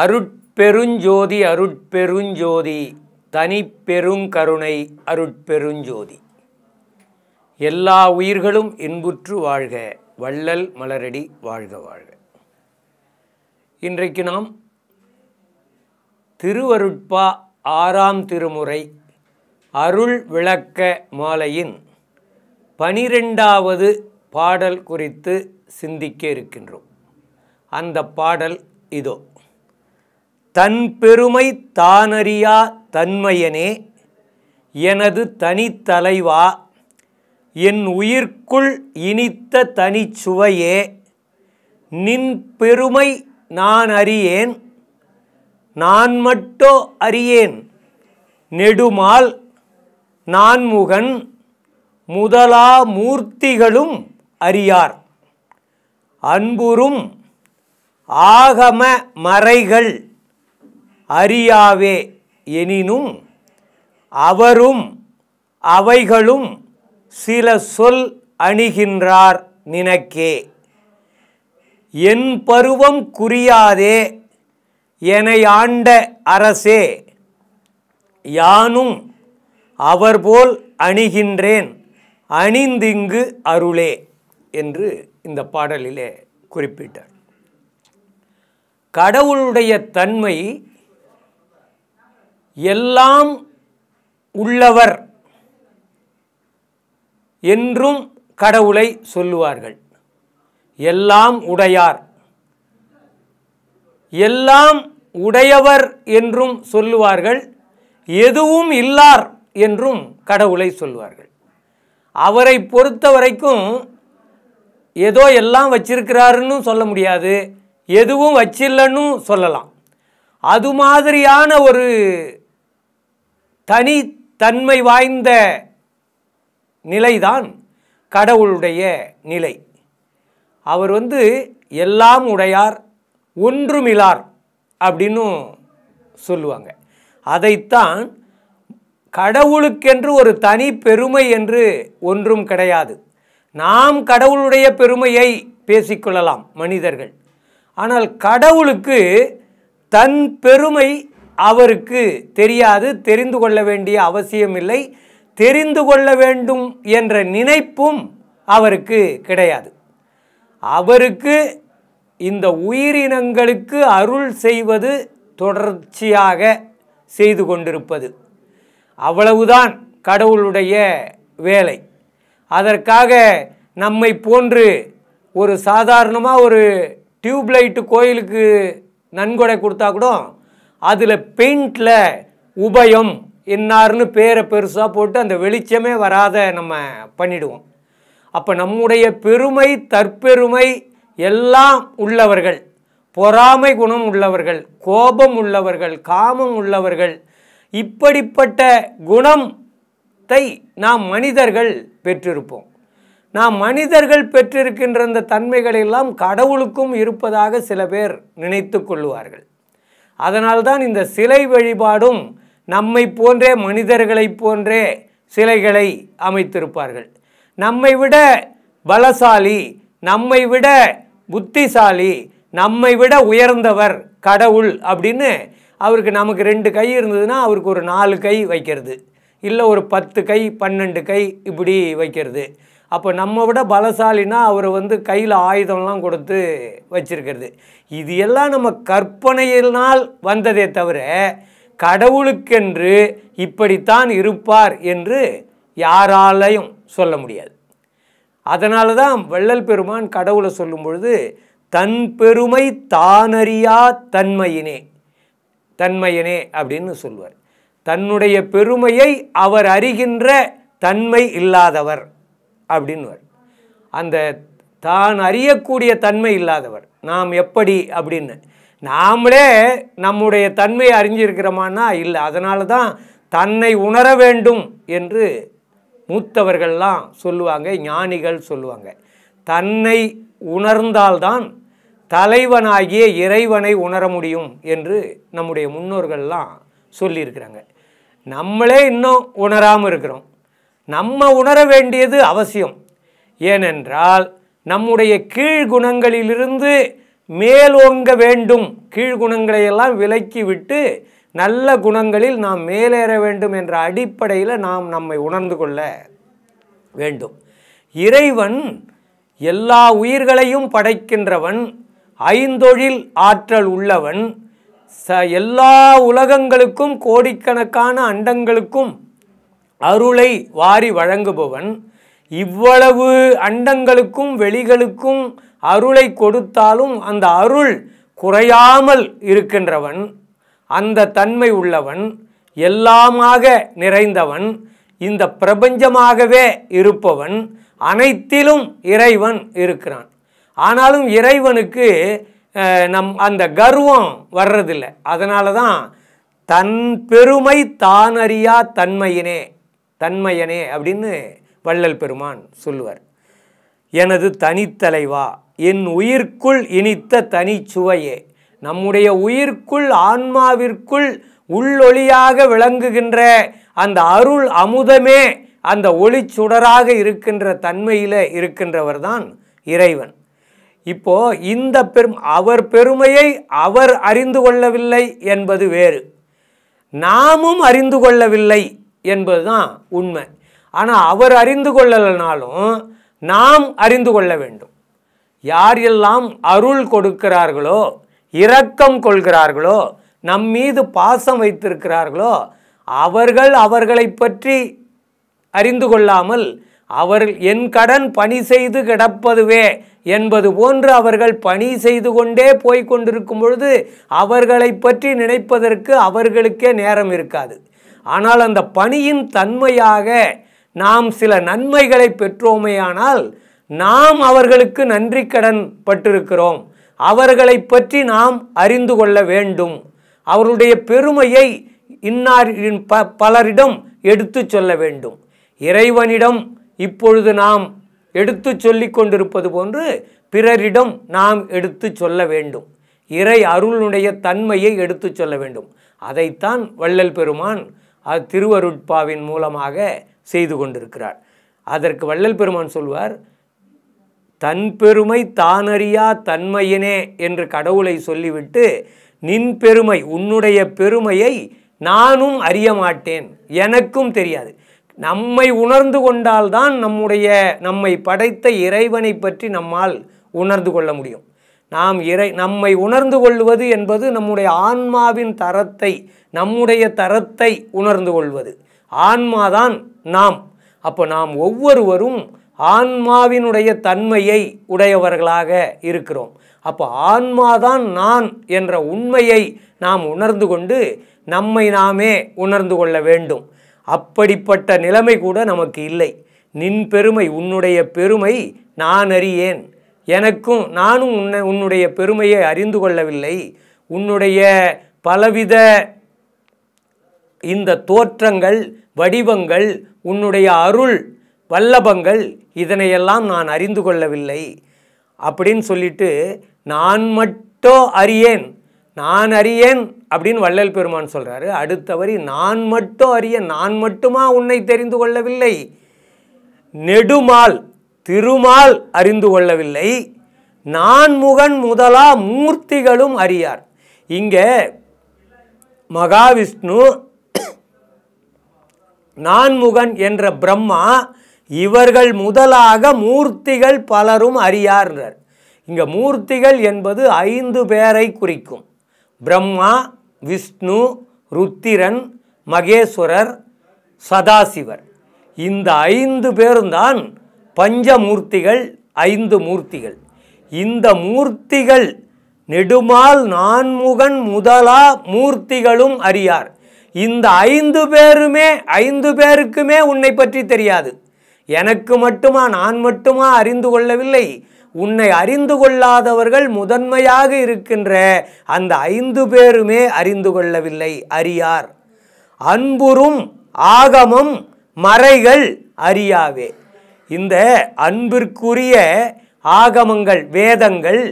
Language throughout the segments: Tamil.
அருட்பெருஞ்சோதி அருட்பெருஞ்சோதி பெருங்கருணை அருட்பெருஞ்சோதி எல்லா உயிர்களும் இன்புற்று வாழ்க வள்ளல் மலரடி வாழ்க வாழ்க இன்றைக்கு நாம் திருவருட்பா ஆறாம் திருமுறை அருள் விளக்க மாலையின் பனிரெண்டாவது பாடல் குறித்து சிந்திக்க இருக்கின்றோம் அந்த பாடல் இதோ தன் பெருமை தானறியா தன்மையனே எனது தனித்தலைவா என் உயிர்க்குள் இனித்த தனிச்சுவையே நின் பெருமை நான் அறியேன் நான் மட்டோ அறியேன் நெடுமால் நான்முகன் முதலா மூர்த்திகளும் அறியார் அன்புறும் ஆகம மறைகள் அறியாவே எனினும் அவரும் அவைகளும் சில சொல் அணிகின்றார் நினக்கே என் பருவம் குறியாதே என ஆண்ட அரசே யானும் அவர்போல் அணிகின்றேன் அணிந்திங்கு அருளே என்று இந்த பாடலிலே குறிப்பிட்டார் கடவுளுடைய தன்மை எல்லாம் உள்ளவர் என்றும் கடவுளை சொல்லுவார்கள் எல்லாம் உடையார் எல்லாம் உடையவர் என்றும் சொல்லுவார்கள் எதுவும் இல்லார் என்றும் கடவுளை சொல்லுவார்கள் அவரை பொறுத்த வரைக்கும் ஏதோ எல்லாம் வச்சிருக்கிறாருன்னு சொல்ல முடியாது எதுவும் வச்சில்லைன்னு சொல்லலாம் அது மாதிரியான ஒரு தனித்தன்மை வாய்ந்த நிலைதான் கடவுளுடைய நிலை அவர் வந்து எல்லாம் உடையார் ஒன்றுமிலார் அப்படின்னு சொல்லுவாங்க அதைத்தான் கடவுளுக்கென்று ஒரு தனி பெருமை என்று ஒன்றும் கிடையாது நாம் கடவுளுடைய பெருமையை பேசிக்கொள்ளலாம் மனிதர்கள் ஆனால் கடவுளுக்கு தன் பெருமை அவருக்கு தெரியாது தெரிந்து கொள்ள வேண்டிய அவசியமில்லை தெரிந்து கொள்ள வேண்டும் என்ற நினைப்பும் அவருக்கு கிடையாது அவருக்கு இந்த உயிரினங்களுக்கு அருள் செய்வது தொடர்ச்சியாக செய்து கொண்டிருப்பது அவ்வளவுதான் கடவுளுடைய வேலை அதற்காக நம்மை போன்று ஒரு சாதாரணமாக ஒரு டியூப்லைட்டு கோயிலுக்கு நன்கொடை கொடுத்தா கூட அதில் பெயிண்டில் உபயம் என்னார்னு பேரை பெருசாக போட்டு அந்த வெளிச்சமே வராத நம்ம பண்ணிடுவோம் அப்போ நம்முடைய பெருமை தற்பெருமை எல்லாம் உள்ளவர்கள் பொறாமை குணம் உள்ளவர்கள் கோபம் உள்ளவர்கள் காமம் உள்ளவர்கள் இப்படிப்பட்ட குணத்தை நாம் மனிதர்கள் பெற்றிருப்போம் நாம் மனிதர்கள் பெற்றிருக்கின்ற அந்த தன்மைகளெல்லாம் கடவுளுக்கும் இருப்பதாக சில பேர் நினைத்து கொள்வார்கள் அதனால்தான் இந்த சிலை வழிபாடும் நம்மை போன்றே மனிதர்களைப் போன்றே சிலைகளை அமைத்திருப்பார்கள் நம்மை விட பலசாலி நம்மை விட புத்திசாலி நம்மை விட உயர்ந்தவர் கடவுள் அப்படின்னு அவருக்கு நமக்கு ரெண்டு கை இருந்ததுன்னா அவருக்கு ஒரு நாலு கை வைக்கிறது இல்லை ஒரு பத்து கை பன்னெண்டு கை இப்படி வைக்கிறது அப்போ நம்ம விட பலசாலினா அவர் வந்து கையில் ஆயுதம்லாம் கொடுத்து வச்சுருக்கிறது இது எல்லாம் நம்ம கற்பனையினால் வந்ததே தவிர கடவுளுக்கென்று இப்படித்தான் இருப்பார் என்று யாராலையும் சொல்ல முடியாது அதனால தான் வள்ளல் பெருமான் கடவுளை சொல்லும் பொழுது தன் பெருமை தானறியா தன்மையினே தன்மையினே அப்படின்னு சொல்லுவார் தன்னுடைய பெருமையை அவர் அறிகின்ற தன்மை இல்லாதவர் அப்படின்வார் அந்த தான் அறியக்கூடிய தன்மை இல்லாதவர் நாம் எப்படி அப்படின்னு நாமளே நம்முடைய தன்மையை அறிஞ்சிருக்கிறோமான்னா இல்லை அதனால தான் தன்னை உணர வேண்டும் என்று மூத்தவர்கள்லாம் சொல்லுவாங்க ஞானிகள் சொல்லுவாங்க தன்னை உணர்ந்தால்தான் தலைவனாகிய இறைவனை உணர முடியும் என்று நம்முடைய முன்னோர்கள்லாம் சொல்லியிருக்கிறாங்க நம்மளே இன்னும் உணராமல் இருக்கிறோம் நம்ம உணர வேண்டியது அவசியம் ஏனென்றால் நம்முடைய கீழ்குணங்களிலிருந்து மேலோங்க வேண்டும் கீழ்குணங்களை எல்லாம் விலக்கிவிட்டு நல்ல குணங்களில் நாம் மேலேற வேண்டும் என்ற அடிப்படையில் நாம் நம்மை உணர்ந்து கொள்ள வேண்டும் இறைவன் எல்லா உயிர்களையும் படைக்கின்றவன் ஐந்தொழில் ஆற்றல் உள்ளவன் ச எல்லா உலகங்களுக்கும் கோடிக்கணக்கான அண்டங்களுக்கும் அருளை வாரி வழங்குபவன் இவ்வளவு அண்டங்களுக்கும் வெளிகளுக்கும் அருளை கொடுத்தாலும் அந்த அருள் குறையாமல் இருக்கின்றவன் அந்த தன்மை உள்ளவன் எல்லாமாக நிறைந்தவன் இந்த பிரபஞ்சமாகவே இருப்பவன் அனைத்திலும் இறைவன் இருக்கிறான் ஆனாலும் இறைவனுக்கு நம் அந்த கர்வம் வர்றதில்லை அதனால தான் தன் பெருமை தானறியா தன்மையினே தன்மையனே அப்படின்னு வள்ளல் பெருமான் சொல்லுவார் எனது தனித்தலைவா என் உயிர்க்குள் இனித்த தனிச்சுவையே நம்முடைய உயிர்க்குள் ஆன்மாவிற்குள் உள்ளொளியாக விளங்குகின்ற அந்த அருள் அமுதமே அந்த ஒளி சுடராக இருக்கின்ற தன்மையில் இருக்கின்றவர் தான் இறைவன் இப்போ இந்த பெரும் அவர் பெருமையை அவர் அறிந்து கொள்ளவில்லை என்பது வேறு நாமும் அறிந்து கொள்ளவில்லை என்பது தான் உண்மை ஆனால் அவர் அறிந்து கொள்ளலைனாலும் நாம் அறிந்து கொள்ள வேண்டும் யார் எல்லாம் அருள் கொடுக்கிறார்களோ இரக்கம் கொள்கிறார்களோ நம் மீது பாசம் வைத்திருக்கிறார்களோ அவர்கள் அவர்களை பற்றி அறிந்து கொள்ளாமல் அவர் என் கடன் பணி செய்து கிடப்பதுவே என்பது போன்று அவர்கள் பணி செய்து கொண்டே போய்க் கொண்டிருக்கும் பொழுது அவர்களை பற்றி நினைப்பதற்கு அவர்களுக்கே நேரம் இருக்காது ஆனால் அந்த பணியின் தன்மையாக நாம் சில நன்மைகளை பெற்றோமேயானால் நாம் அவர்களுக்கு நன்றி கடன் பட்டிருக்கிறோம் அவர்களை பற்றி நாம் அறிந்து கொள்ள வேண்டும் அவருடைய பெருமையை இன்னார் ப பலரிடம் எடுத்து சொல்ல வேண்டும் இறைவனிடம் இப்பொழுது நாம் எடுத்து சொல்லி கொண்டிருப்பது போன்று பிறரிடம் நாம் எடுத்து சொல்ல வேண்டும் இறை அருளுடைய தன்மையை எடுத்து சொல்ல வேண்டும் அதைத்தான் வள்ளல் பெருமான் அது திருவருட்பாவின் மூலமாக செய்து கொண்டிருக்கிறார் அதற்கு வள்ளல் பெருமான் சொல்வார் தன் பெருமை தானறியா தன்மையினே என்று கடவுளை சொல்லிவிட்டு நின் பெருமை உன்னுடைய பெருமையை நானும் அறிய மாட்டேன் எனக்கும் தெரியாது நம்மை உணர்ந்து கொண்டால்தான் நம்முடைய நம்மை படைத்த இறைவனை பற்றி நம்மால் உணர்ந்து கொள்ள முடியும் நாம் இறை நம்மை உணர்ந்து கொள்வது என்பது நம்முடைய ஆன்மாவின் தரத்தை நம்முடைய தரத்தை உணர்ந்து கொள்வது ஆன்மாதான் நாம் அப்போ நாம் ஒவ்வொருவரும் ஆன்மாவினுடைய தன்மையை உடையவர்களாக இருக்கிறோம் அப்போ ஆன்மாதான் நான் என்ற உண்மையை நாம் உணர்ந்து கொண்டு நம்மை நாமே உணர்ந்து கொள்ள வேண்டும் அப்படிப்பட்ட நிலைமை கூட நமக்கு இல்லை நின் பெருமை உன்னுடைய பெருமை நான் அறியேன் எனக்கும் நானும் உன்னை உன்னுடைய பெருமையை அறிந்து கொள்ளவில்லை உன்னுடைய பலவித இந்த தோற்றங்கள் வடிவங்கள் உன்னுடைய அருள் வல்லபங்கள் இதனையெல்லாம் நான் அறிந்து கொள்ளவில்லை அப்படின்னு சொல்லிட்டு நான் மட்டும் அறியேன் நான் அறியேன் அப்படின்னு வள்ளல் பெருமான் சொல்கிறாரு அடுத்த நான் மட்டும் அறிய நான் மட்டுமா உன்னை தெரிந்து கொள்ளவில்லை நெடுமால் திருமால் அறிந்து கொள்ளவில்லை நான்முகன் முதலா மூர்த்திகளும் அறியார் இங்கே மகாவிஷ்ணு நான்முகன் என்ற பிரம்மா இவர்கள் முதலாக மூர்த்திகள் பலரும் அறியார்ன்றார் இங்கே மூர்த்திகள் என்பது ஐந்து பேரை குறிக்கும் பிரம்மா விஷ்ணு ருத்திரன் மகேஸ்வரர் சதாசிவர் இந்த ஐந்து பேரும்தான் பஞ்சமூர்த்திகள் ஐந்து மூர்த்திகள் இந்த மூர்த்திகள் நெடுமால் நான்முகன் முதலா மூர்த்திகளும் அறியார் இந்த ஐந்து பேருமே ஐந்து பேருக்குமே உன்னை பற்றி தெரியாது எனக்கு மட்டுமா நான் மட்டுமா அறிந்து கொள்ளவில்லை உன்னை அறிந்து கொள்ளாதவர்கள் முதன்மையாக இருக்கின்ற அந்த ஐந்து பேருமே அறிந்து கொள்ளவில்லை அறியார் அன்புறும் ஆகமம் மறைகள் அறியாவே இந்த அன்பிற்குரிய ஆகமங்கள் வேதங்கள்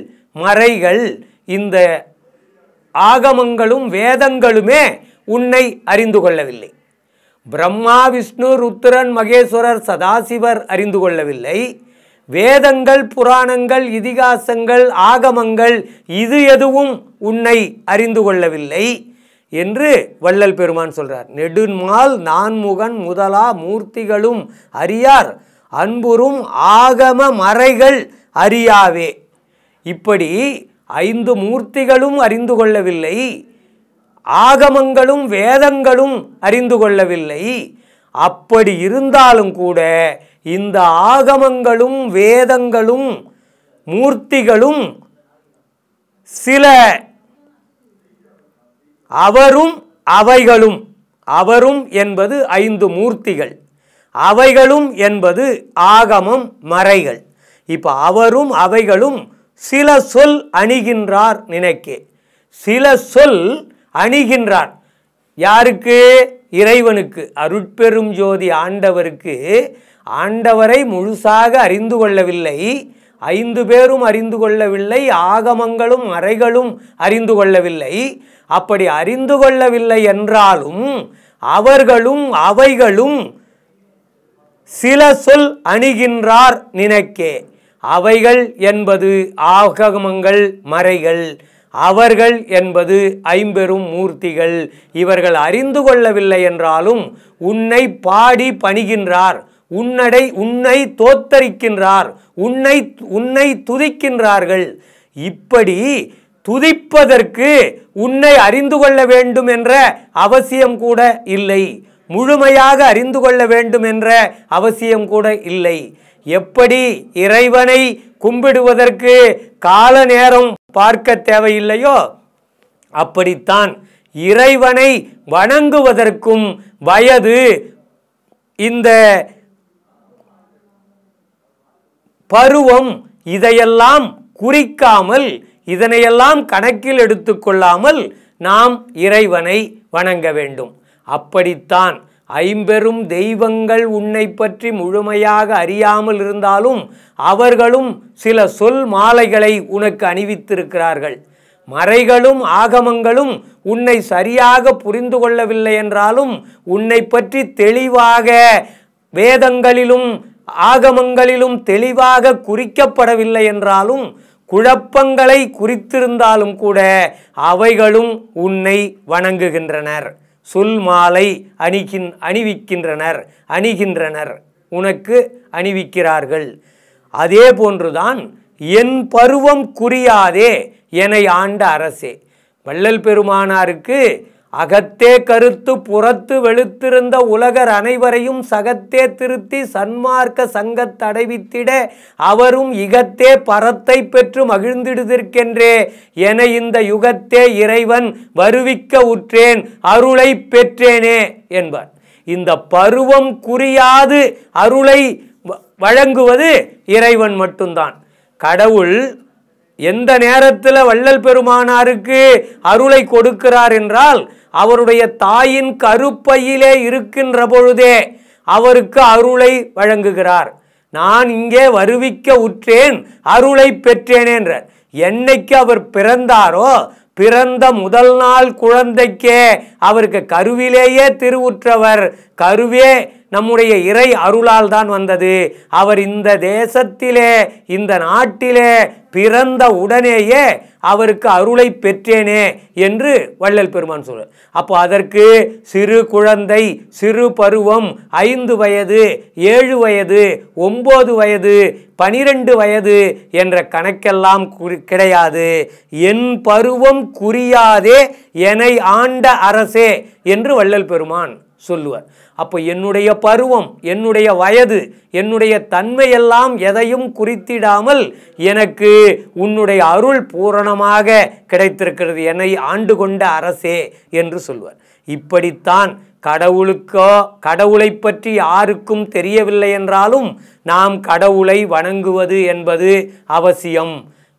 மறைகள் இந்த ஆகமங்களும் வேதங்களுமே உன்னை அறிந்து கொள்ளவில்லை பிரம்மா விஷ்ணு ருத்ரன் மகேஸ்வரர் சதாசிவர் அறிந்து கொள்ளவில்லை வேதங்கள் புராணங்கள் இதிகாசங்கள் ஆகமங்கள் இது எதுவும் உன்னை அறிந்து கொள்ளவில்லை என்று வள்ளல் பெருமான் சொல்கிறார் நெடுமால் நான்முகன் முதலா மூர்த்திகளும் அறியார் அன்புறும் ஆகம மறைகள் அறியாவே இப்படி ஐந்து மூர்த்திகளும் அறிந்து கொள்ளவில்லை ஆகமங்களும் வேதங்களும் அறிந்து கொள்ளவில்லை அப்படி இருந்தாலும் கூட இந்த ஆகமங்களும் வேதங்களும் மூர்த்திகளும் சில அவரும் அவைகளும் அவரும் என்பது ஐந்து மூர்த்திகள் அவைகளும் என்பது ஆகமம் மறைகள் இப்போ அவரும் அவைகளும் சில சொல் அணிகின்றார் நினைக்கே சில சொல் அணிகின்றார் யாருக்கு இறைவனுக்கு அருட்பெரும் ஜோதி ஆண்டவருக்கு ஆண்டவரை முழுசாக அறிந்து கொள்ளவில்லை ஐந்து பேரும் அறிந்து கொள்ளவில்லை ஆகமங்களும் அறைகளும் அறிந்து கொள்ளவில்லை அப்படி அறிந்து கொள்ளவில்லை என்றாலும் அவர்களும் அவைகளும் சில சொல் அணுகின்றார் நினைக்கே அவைகள் என்பது ஆகமங்கள் மறைகள் அவர்கள் என்பது ஐம்பெரும் மூர்த்திகள் இவர்கள் அறிந்து கொள்ளவில்லை என்றாலும் உன்னை பாடி பணிகின்றார் உன்னடை உன்னை தோத்தரிக்கின்றார் உன்னை உன்னை துதிக்கின்றார்கள் இப்படி துதிப்பதற்கு உன்னை அறிந்து கொள்ள வேண்டும் என்ற அவசியம் கூட இல்லை முழுமையாக அறிந்து கொள்ள வேண்டும் என்ற அவசியம் கூட இல்லை எப்படி இறைவனை கும்பிடுவதற்கு கால நேரம் பார்க்க தேவையில்லையோ அப்படித்தான் இறைவனை வணங்குவதற்கும் வயது இந்த பருவம் இதையெல்லாம் குறிக்காமல் இதனையெல்லாம் கணக்கில் எடுத்துக்கொள்ளாமல் நாம் இறைவனை வணங்க வேண்டும் அப்படித்தான் ஐம்பெரும் தெய்வங்கள் உன்னை பற்றி முழுமையாக அறியாமல் இருந்தாலும் அவர்களும் சில சொல் மாலைகளை உனக்கு அணிவித்திருக்கிறார்கள் மறைகளும் ஆகமங்களும் உன்னை சரியாக புரிந்து கொள்ளவில்லை என்றாலும் உன்னை பற்றி தெளிவாக வேதங்களிலும் ஆகமங்களிலும் தெளிவாக குறிக்கப்படவில்லை என்றாலும் குழப்பங்களை குறித்திருந்தாலும் கூட அவைகளும் உன்னை வணங்குகின்றனர் சொல் மாலை அணிகின் அணிவிக்கின்றனர் அணிகின்றனர் உனக்கு அணிவிக்கிறார்கள் அதே போன்றுதான் என் பருவம் குறியாதே என்னை ஆண்ட அரசே வள்ளல் பெருமானாருக்கு அகத்தே கருத்து புறத்து வெளுத்திருந்த உலகர் அனைவரையும் சகத்தே திருத்தி சன்மார்க்க தடைவித்திட அவரும் இகத்தே பரத்தை பெற்று மகிழ்ந்திடுதிற்கென்றே என இந்த யுகத்தே இறைவன் வருவிக்க உற்றேன் அருளை பெற்றேனே என்பார் இந்த பருவம் குறியாது அருளை வழங்குவது இறைவன் மட்டும்தான் கடவுள் எந்த நேரத்தில் வள்ளல் பெருமானாருக்கு அருளை கொடுக்கிறார் என்றால் அவருடைய தாயின் கருப்பையிலே இருக்கின்ற பொழுதே அவருக்கு அருளை வழங்குகிறார் நான் இங்கே வருவிக்க உற்றேன் அருளை பெற்றேன் என்ற என்னைக்கு அவர் பிறந்தாரோ பிறந்த முதல் நாள் குழந்தைக்கே அவருக்கு கருவிலேயே திருவுற்றவர் கருவே நம்முடைய இறை அருளால் தான் வந்தது அவர் இந்த தேசத்திலே இந்த நாட்டிலே பிறந்த உடனேயே அவருக்கு அருளை பெற்றேனே என்று வள்ளல் பெருமான் சொல்றார் அப்போ அதற்கு சிறு குழந்தை சிறு பருவம் ஐந்து வயது ஏழு வயது ஒம்பது வயது பனிரெண்டு வயது என்ற கணக்கெல்லாம் கிடையாது என் பருவம் குறியாதே என்னை ஆண்ட அரசே என்று வள்ளல் பெருமான் சொல்லுவார் அப்போ என்னுடைய பருவம் என்னுடைய வயது என்னுடைய தன்மையெல்லாம் எதையும் குறித்திடாமல் எனக்கு உன்னுடைய அருள் பூரணமாக கிடைத்திருக்கிறது என்னை ஆண்டு கொண்ட அரசே என்று சொல்வார் இப்படித்தான் கடவுளுக்கோ கடவுளை பற்றி யாருக்கும் தெரியவில்லை என்றாலும் நாம் கடவுளை வணங்குவது என்பது அவசியம்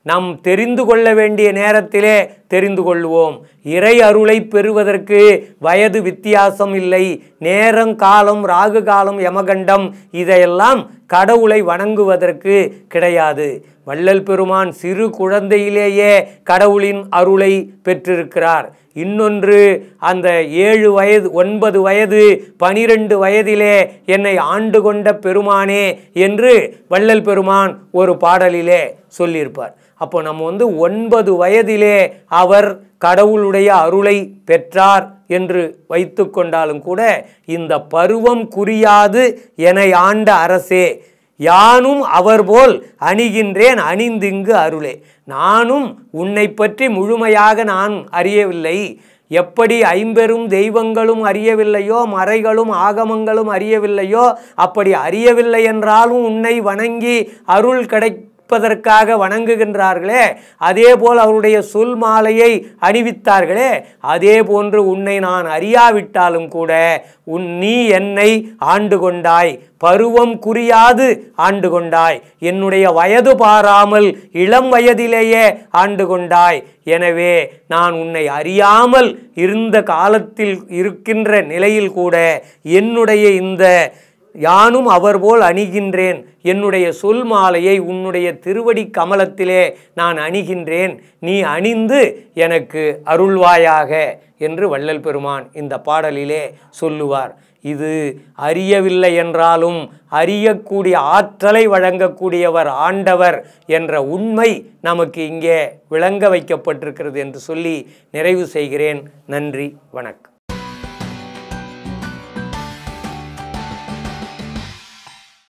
நாம் தெரிந்து கொள்ள வேண்டிய நேரத்திலே தெரிந்து கொள்வோம் இறை அருளை பெறுவதற்கு வயது வித்தியாசம் இல்லை நேரம் காலம் ராகு காலம் யமகண்டம் இதையெல்லாம் கடவுளை வணங்குவதற்கு கிடையாது வள்ளல் பெருமான் சிறு குழந்தையிலேயே கடவுளின் அருளை பெற்றிருக்கிறார் இன்னொன்று அந்த ஏழு வயது ஒன்பது வயது பனிரெண்டு வயதிலே என்னை ஆண்டு கொண்ட பெருமானே என்று வள்ளல் பெருமான் ஒரு பாடலிலே சொல்லியிருப்பார் அப்போ நம்ம வந்து ஒன்பது வயதிலே அவர் கடவுளுடைய அருளை பெற்றார் என்று வைத்து கொண்டாலும் கூட இந்த பருவம் குறியாது என ஆண்ட அரசே யானும் அவர் போல் அணிகின்றேன் அணிந்திங்கு அருளே நானும் உன்னை பற்றி முழுமையாக நான் அறியவில்லை எப்படி ஐம்பெரும் தெய்வங்களும் அறியவில்லையோ மறைகளும் ஆகமங்களும் அறியவில்லையோ அப்படி அறியவில்லை என்றாலும் உன்னை வணங்கி அருள் கிடை கேட்பதற்காக வணங்குகின்றார்களே அதே போல் அவருடைய சொல் மாலையை அணிவித்தார்களே அதே போன்று உன்னை நான் அறியாவிட்டாலும் கூட உன் நீ என்னை ஆண்டு கொண்டாய் பருவம் குறியாது ஆண்டு கொண்டாய் என்னுடைய வயது பாராமல் இளம் வயதிலேயே ஆண்டு கொண்டாய் எனவே நான் உன்னை அறியாமல் இருந்த காலத்தில் இருக்கின்ற நிலையில் கூட என்னுடைய இந்த யானும் அவர் போல் அணிகின்றேன் என்னுடைய சொல் மாலையை உன்னுடைய திருவடி கமலத்திலே நான் அணிகின்றேன் நீ அணிந்து எனக்கு அருள்வாயாக என்று வள்ளல் பெருமான் இந்த பாடலிலே சொல்லுவார் இது அறியவில்லை என்றாலும் அறியக்கூடிய ஆற்றலை வழங்கக்கூடியவர் ஆண்டவர் என்ற உண்மை நமக்கு இங்கே விளங்க வைக்கப்பட்டிருக்கிறது என்று சொல்லி நிறைவு செய்கிறேன் நன்றி வணக்கம்